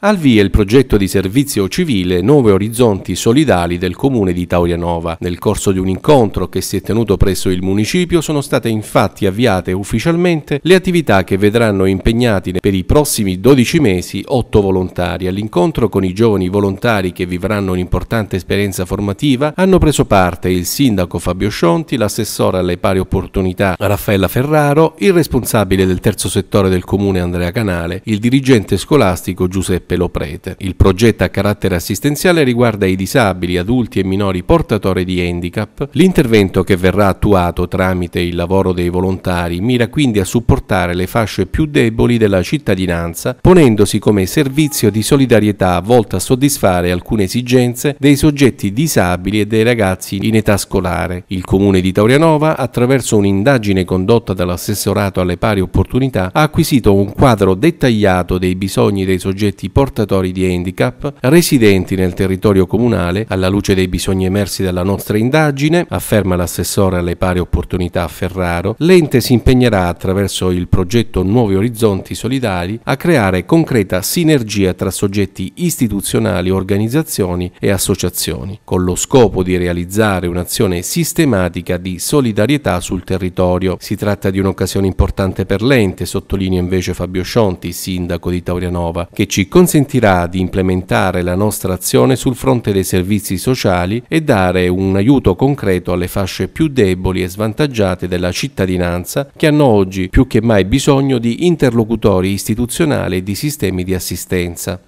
Al via il progetto di servizio civile Nuove Orizzonti Solidali del comune di Taurianova. Nel corso di un incontro che si è tenuto presso il municipio sono state infatti avviate ufficialmente le attività che vedranno impegnati per i prossimi 12 mesi 8 volontari. All'incontro con i giovani volontari che vivranno un'importante esperienza formativa hanno preso parte il sindaco Fabio Scionti, l'assessore alle pari opportunità Raffaella Ferraro, il responsabile del terzo settore del comune Andrea Canale, il dirigente scolastico Giuseppe Peloprete. Il progetto a carattere assistenziale riguarda i disabili, adulti e minori portatori di handicap. L'intervento che verrà attuato tramite il lavoro dei volontari mira quindi a supportare le fasce più deboli della cittadinanza, ponendosi come servizio di solidarietà volta a soddisfare alcune esigenze dei soggetti disabili e dei ragazzi in età scolare. Il comune di Taurianova, attraverso un'indagine condotta dall'assessorato alle pari opportunità, ha acquisito un quadro dettagliato dei bisogni dei soggetti portatori di handicap residenti nel territorio comunale, alla luce dei bisogni emersi dalla nostra indagine, afferma l'assessore alle pari opportunità a Ferraro, l'ente si impegnerà attraverso il progetto Nuovi Orizzonti Solidari a creare concreta sinergia tra soggetti istituzionali, organizzazioni e associazioni, con lo scopo di realizzare un'azione sistematica di solidarietà sul territorio. Si tratta di un'occasione importante per l'ente, sottolinea invece Fabio Scionti, sindaco di Taurianova, che ci consente consentirà di implementare la nostra azione sul fronte dei servizi sociali e dare un aiuto concreto alle fasce più deboli e svantaggiate della cittadinanza che hanno oggi più che mai bisogno di interlocutori istituzionali e di sistemi di assistenza.